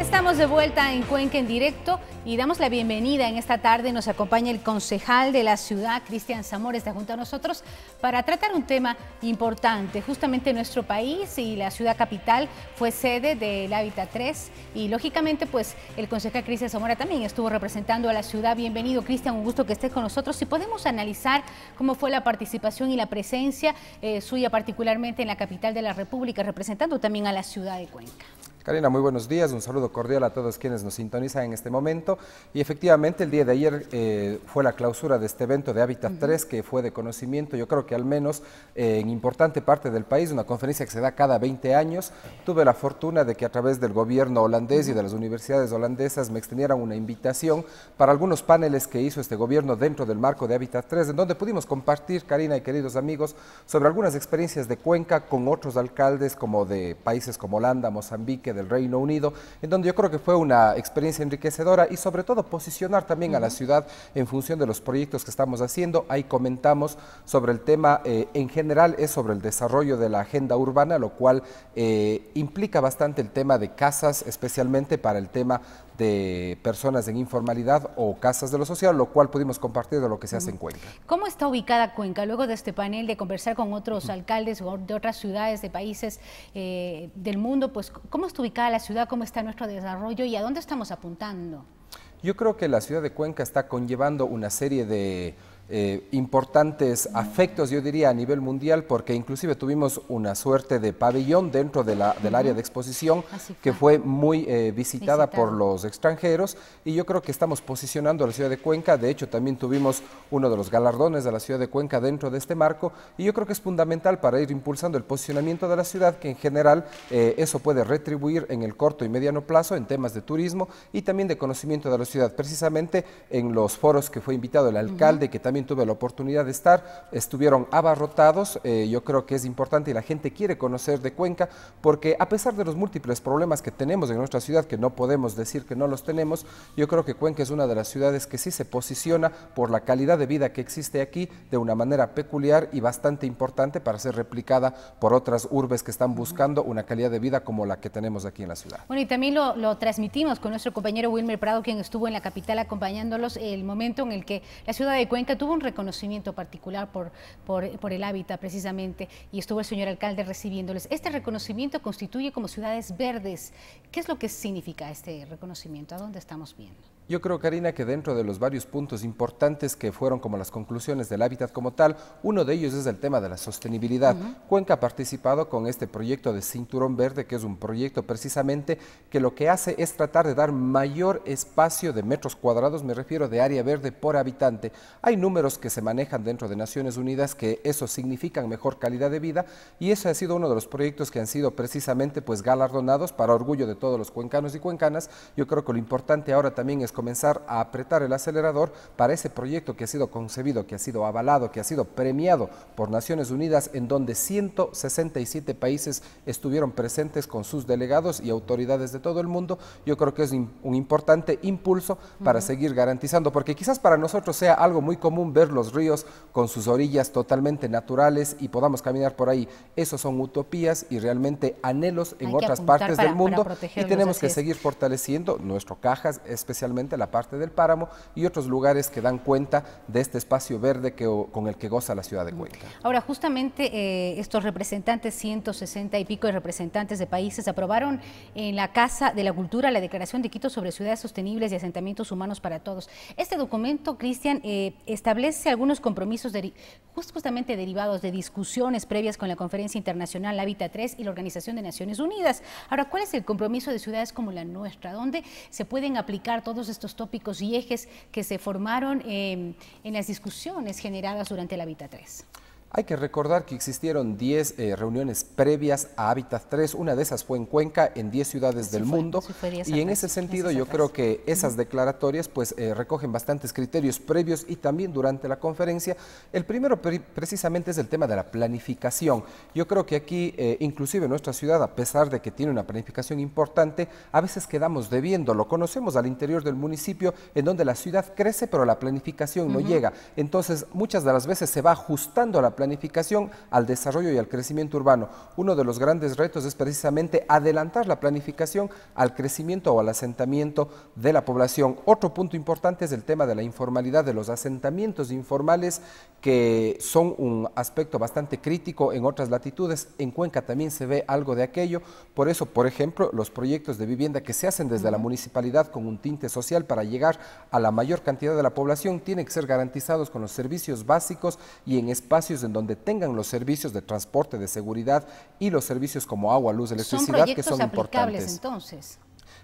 Estamos de vuelta en Cuenca en directo y damos la bienvenida en esta tarde. Nos acompaña el concejal de la ciudad, Cristian Zamora, está junto a nosotros para tratar un tema importante. Justamente nuestro país y la ciudad capital fue sede del Hábitat 3 y lógicamente pues el concejal Cristian Zamora también estuvo representando a la ciudad. Bienvenido Cristian, un gusto que estés con nosotros. Si podemos analizar cómo fue la participación y la presencia eh, suya particularmente en la capital de la República, representando también a la ciudad de Cuenca. Karina, muy buenos días, un saludo cordial a todos quienes nos sintonizan en este momento. Y efectivamente el día de ayer eh, fue la clausura de este evento de Hábitat 3, que fue de conocimiento, yo creo que al menos eh, en importante parte del país, una conferencia que se da cada 20 años. Tuve la fortuna de que a través del gobierno holandés y de las universidades holandesas me extendieran una invitación para algunos paneles que hizo este gobierno dentro del marco de Hábitat 3, en donde pudimos compartir, Karina y queridos amigos, sobre algunas experiencias de Cuenca con otros alcaldes como de países como Holanda, Mozambique, del Reino Unido, en donde yo creo que fue una experiencia enriquecedora y sobre todo posicionar también a la ciudad en función de los proyectos que estamos haciendo. Ahí comentamos sobre el tema eh, en general, es sobre el desarrollo de la agenda urbana, lo cual eh, implica bastante el tema de casas, especialmente para el tema de personas en informalidad o casas de lo social, lo cual pudimos compartir de lo que se hace en Cuenca. ¿Cómo está ubicada Cuenca? Luego de este panel, de conversar con otros alcaldes de otras ciudades, de países eh, del mundo, pues ¿cómo está ubicada la ciudad? ¿Cómo está nuestro desarrollo y a dónde estamos apuntando? Yo creo que la ciudad de Cuenca está conllevando una serie de eh, importantes afectos, yo diría, a nivel mundial, porque inclusive tuvimos una suerte de pabellón dentro de la, del área de exposición que fue muy eh, visitada por los extranjeros y yo creo que estamos posicionando a la ciudad de Cuenca, de hecho también tuvimos uno de los galardones de la ciudad de Cuenca dentro de este marco y yo creo que es fundamental para ir impulsando el posicionamiento de la ciudad, que en general eh, eso puede retribuir en el corto y mediano plazo en temas de turismo y también de conocimiento de la ciudad, precisamente en los foros que fue invitado el alcalde, que también tuve la oportunidad de estar, estuvieron abarrotados, eh, yo creo que es importante y la gente quiere conocer de Cuenca, porque a pesar de los múltiples problemas que tenemos en nuestra ciudad, que no podemos decir que no los tenemos, yo creo que Cuenca es una de las ciudades que sí se posiciona por la calidad de vida que existe aquí de una manera peculiar y bastante importante para ser replicada por otras urbes que están buscando una calidad de vida como la que tenemos aquí en la ciudad. Bueno, y también lo, lo transmitimos con nuestro compañero Wilmer Prado, quien estuvo en la capital acompañándolos el momento en el que la ciudad de Cuenca tuvo un reconocimiento particular por el hábitat precisamente y estuvo el señor alcalde recibiéndoles. Este reconocimiento constituye como ciudades verdes. ¿Qué es lo que significa este reconocimiento? ¿A dónde estamos viendo? Yo creo, Karina, que dentro de los varios puntos importantes que fueron como las conclusiones del hábitat como tal, uno de ellos es el tema de la sostenibilidad. Cuenca ha participado con este proyecto de Cinturón Verde, que es un proyecto precisamente que lo que hace es tratar de dar mayor espacio de metros cuadrados, me refiero de área verde por habitante. Hay números que se manejan dentro de Naciones Unidas que eso significan mejor calidad de vida y eso ha sido uno de los proyectos que han sido precisamente pues galardonados para orgullo de todos los cuencanos y cuencanas. Yo creo que lo importante ahora también es comenzar a apretar el acelerador para ese proyecto que ha sido concebido, que ha sido avalado, que ha sido premiado por Naciones Unidas, en donde 167 países estuvieron presentes con sus delegados y autoridades de todo el mundo. Yo creo que es un importante impulso para seguir garantizando, porque quizás para nosotros sea algo muy común ver los ríos con sus orillas totalmente naturales y podamos caminar por ahí. Esos son utopías y realmente anhelos en otras partes del mundo y tenemos que seguir fortaleciendo nuestro cajas especialmente la parte del páramo y otros lugares que dan cuenta de este espacio verde que, con el que goza la ciudad de Cuenca. Ahora, justamente eh, estos representantes, 160 y pico de representantes de países, aprobaron en la Casa de la Cultura la Declaración de Quito sobre Ciudades Sostenibles y Asentamientos Humanos para Todos. Este documento, Cristian, eh, establece algunos compromisos de, justamente derivados de discusiones previas con la Conferencia Internacional Hábitat 3 y la Organización de Naciones Unidas. Ahora, ¿cuál es el compromiso de ciudades como la nuestra? ¿Dónde se pueden aplicar todos estos tópicos y ejes que se formaron eh, en las discusiones generadas durante la Vita 3? Hay que recordar que existieron 10 eh, reuniones previas a Hábitat 3, una de esas fue en Cuenca, en 10 ciudades del mundo, y en ese sentido yo creo que esas declaratorias pues eh, recogen bastantes criterios previos y también durante la conferencia. El primero precisamente es el tema de la planificación. Yo creo que aquí, eh, inclusive en nuestra ciudad, a pesar de que tiene una planificación importante, a veces quedamos debiendo, lo conocemos al interior del municipio, en donde la ciudad crece, pero la planificación no llega. Entonces, muchas de las veces se va ajustando a la planificación planificación, al desarrollo y al crecimiento urbano. Uno de los grandes retos es precisamente adelantar la planificación al crecimiento o al asentamiento de la población. Otro punto importante es el tema de la informalidad, de los asentamientos informales que son un aspecto bastante crítico en otras latitudes. En Cuenca también se ve algo de aquello. Por eso, por ejemplo, los proyectos de vivienda que se hacen desde la municipalidad con un tinte social para llegar a la mayor cantidad de la población tienen que ser garantizados con los servicios básicos y en espacios de donde tengan los servicios de transporte, de seguridad y los servicios como agua, luz, electricidad, que son importantes. Entonces.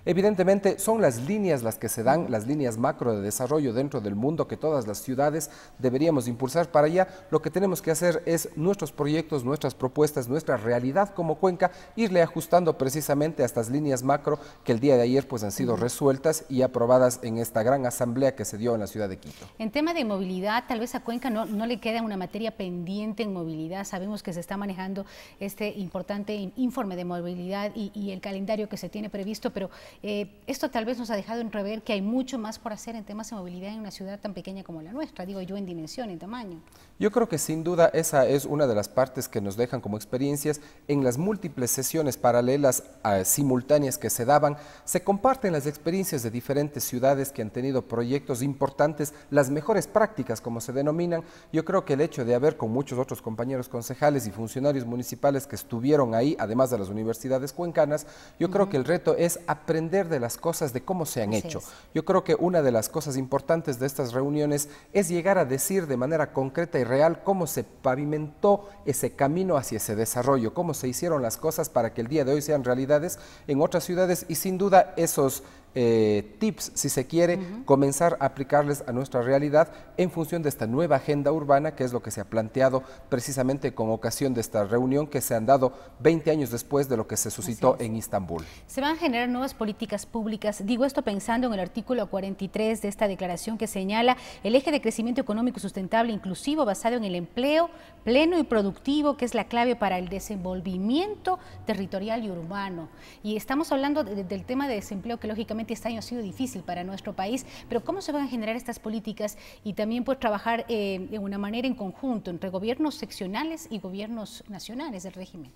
Evidentemente son las líneas las que se dan, las líneas macro de desarrollo dentro del mundo que todas las ciudades deberíamos impulsar para allá. Lo que tenemos que hacer es nuestros proyectos, nuestras propuestas, nuestra realidad como Cuenca, irle ajustando precisamente a estas líneas macro que el día de ayer pues han sido resueltas y aprobadas en esta gran asamblea que se dio en la ciudad de Quito. En tema de movilidad, tal vez a Cuenca no, le queda una materia pendiente en movilidad. Sabemos que se está manejando este importante informe de movilidad y, y el calendario que se tiene previsto, pero eh, esto tal vez nos ha dejado entrever que hay mucho más por hacer en temas de movilidad en una ciudad tan pequeña como la nuestra, digo yo en dimensión, en tamaño. Yo creo que sin duda esa es una de las partes que nos dejan como experiencias en las múltiples sesiones paralelas eh, simultáneas que se daban, se comparten las experiencias de diferentes ciudades que han tenido proyectos importantes, las mejores prácticas como se denominan. Yo creo que el hecho de haber con muchos otros compañeros concejales y funcionarios municipales que estuvieron ahí, además de las universidades cuencanas, yo creo que el reto es aprender de las cosas, de cómo se han hecho. Yo creo que una de las cosas importantes de estas reuniones es llegar a decir de manera concreta y real cómo se pavimentó ese camino hacia ese desarrollo, cómo se hicieron las cosas para que el día de hoy sean realidades en otras ciudades y sin duda esos eh, tips, si se quiere, comenzar a aplicarles a nuestra realidad en función de esta nueva agenda urbana, que es lo que se ha planteado precisamente con ocasión de esta reunión que se han dado 20 años después de lo que se suscitó en Istambul. Se van a generar nuevas políticas públicas. Digo esto pensando en el artículo 43 de esta declaración que señala el eje de crecimiento económico sustentable inclusivo basado en el empleo pleno y productivo, que es la clave para el desenvolvimiento territorial y urbano. Y estamos hablando del tema de desempleo que lógicamente este año ha sido difícil para nuestro país, pero ¿cómo se van a generar estas políticas y también pues trabajar eh, de una manera en conjunto entre gobiernos seccionales y gobiernos nacionales del régimen?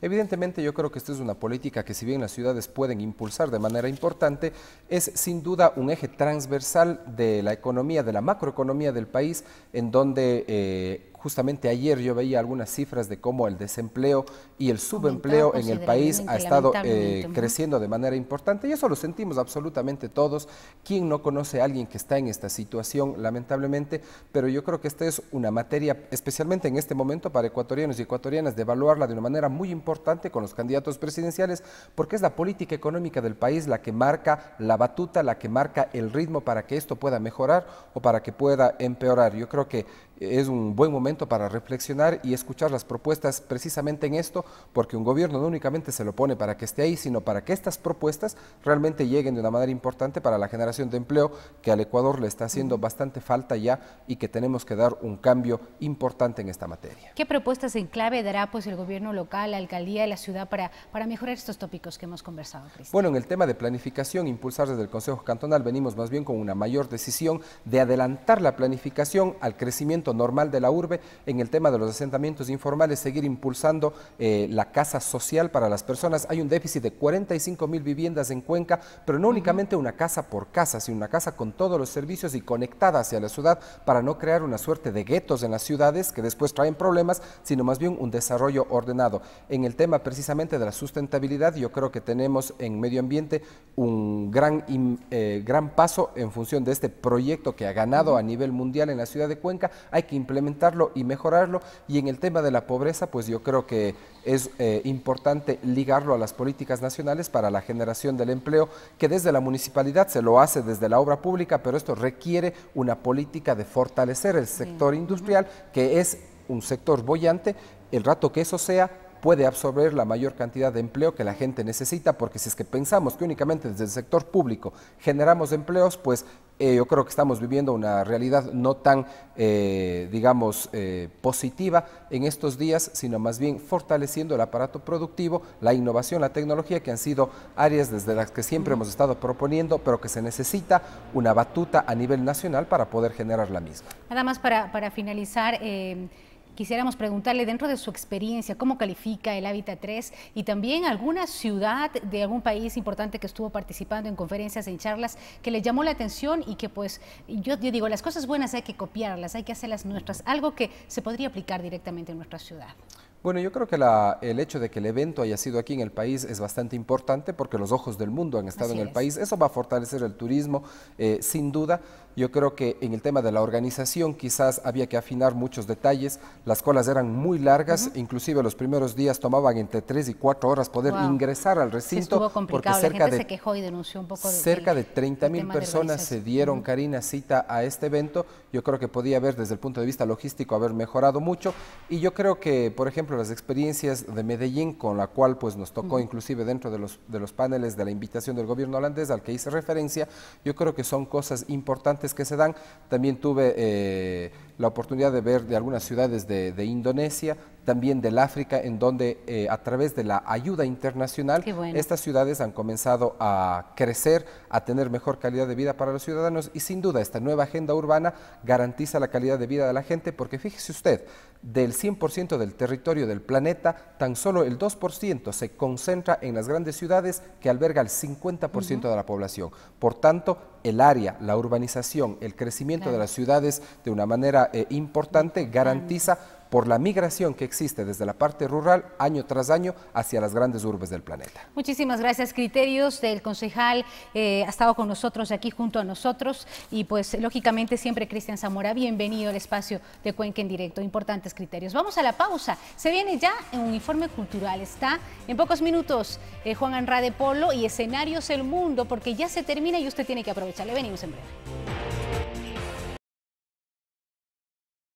Evidentemente yo creo que esta es una política que si bien las ciudades pueden impulsar de manera importante, es sin duda un eje transversal de la economía, de la macroeconomía del país, en donde eh, Justamente ayer yo veía algunas cifras de cómo el desempleo y el subempleo en el país ha estado eh, creciendo de manera importante y eso lo sentimos absolutamente todos. ¿Quién no conoce a alguien que está en esta situación, lamentablemente? Pero yo creo que esta es una materia, especialmente en este momento para ecuatorianos y ecuatorianas, de evaluarla de una manera muy importante con los candidatos presidenciales, porque es la política económica del país la que marca la batuta, la que marca el ritmo para que esto pueda mejorar o para que pueda empeorar. Yo creo que es un buen momento para reflexionar y escuchar las propuestas precisamente en esto, porque un gobierno no únicamente se lo pone para que esté ahí, sino para que estas propuestas realmente lleguen de una manera importante para la generación de empleo que al Ecuador le está haciendo bastante falta ya y que tenemos que dar un cambio importante en esta materia. ¿Qué propuestas en clave dará pues el gobierno local, la alcaldía y la ciudad para, para mejorar estos tópicos que hemos conversado, Bueno, en el tema de planificación, impulsar desde el Consejo Cantonal, venimos más bien con una mayor decisión de adelantar la planificación al crecimiento normal de la urbe en el tema de los asentamientos informales, seguir impulsando eh, la casa social para las personas. Hay un déficit de 45 mil viviendas en Cuenca, pero no únicamente una casa por casa, sino una casa con todos los servicios y conectada hacia la ciudad para no crear una suerte de guetos en las ciudades que después traen problemas, sino más bien un desarrollo ordenado. En el tema precisamente de la sustentabilidad, yo creo que tenemos en medio ambiente un gran, eh, gran paso en función de este proyecto que ha ganado a nivel mundial en la ciudad de Cuenca, hay que implementarlo y mejorarlo. Y en el tema de la pobreza, pues yo creo que es eh, importante ligarlo a las políticas nacionales para la generación del empleo, que desde la municipalidad se lo hace desde la obra pública, pero esto requiere una política de fortalecer el sector industrial, que es un sector bollante. El rato que eso sea, puede absorber la mayor cantidad de empleo que la gente necesita, porque si es que pensamos que únicamente desde el sector público generamos empleos, pues eh, yo creo que estamos viviendo una realidad no tan, eh, digamos, eh, positiva en estos días, sino más bien fortaleciendo el aparato productivo, la innovación, la tecnología, que han sido áreas desde las que siempre hemos estado proponiendo, pero que se necesita una batuta a nivel nacional para poder generar la misma. Nada más para, para finalizar quisiéramos preguntarle dentro de su experiencia, ¿cómo califica el Hábitat 3 y también alguna ciudad de algún país importante que estuvo participando en conferencias, en charlas, que le llamó la atención y que pues yo, digo, las cosas buenas hay que copiarlas, hay que hacerlas nuestras, algo que se podría aplicar directamente en nuestra ciudad? Bueno, yo creo que la, el hecho de que el evento haya sido aquí en el país es bastante importante porque los ojos del mundo han estado en el país. Eso va a fortalecer el turismo, eh, sin duda. Yo creo que en el tema de la organización quizás había que afinar muchos detalles, las colas eran muy largas, inclusive los primeros días tomaban entre tres y cuatro horas poder ingresar al recinto. porque cerca de, se Cerca de, 30 mil personas se dieron, Karina, cita a este evento. Yo creo que podía haber desde el punto de vista logístico haber mejorado mucho y yo creo que, por ejemplo, las experiencias de Medellín con la cual pues nos tocó inclusive dentro de los, de los paneles de la invitación del gobierno holandés al que hice referencia, yo creo que son cosas importantes que se dan. También tuve eh, la oportunidad de ver de algunas ciudades de Indonesia, también del África, en donde eh, a través de la ayuda internacional estas ciudades han comenzado a crecer, a tener mejor calidad de vida para los ciudadanos y sin duda esta nueva agenda urbana garantiza la calidad de vida de la gente porque fíjese usted, del 100% del territorio del planeta, tan solo el 2% se concentra en las grandes ciudades que alberga el 50% de la población. Por tanto, el área, la urbanización, el crecimiento de las ciudades de una manera eh, importante garantiza por la migración que existe desde la parte rural año tras año hacia las grandes urbes del planeta. Muchísimas gracias, criterios del concejal. Eh, ha estado con nosotros aquí junto a nosotros y pues lógicamente siempre Cristian Zamora, bienvenido al espacio de Cuenca en directo. Importantes criterios. Vamos a la pausa. Se viene ya un informe cultural. Está en pocos minutos eh, Juan Juan de Polo y escenarios el mundo porque ya se termina y usted tiene que aprovecharle. Venimos en breve.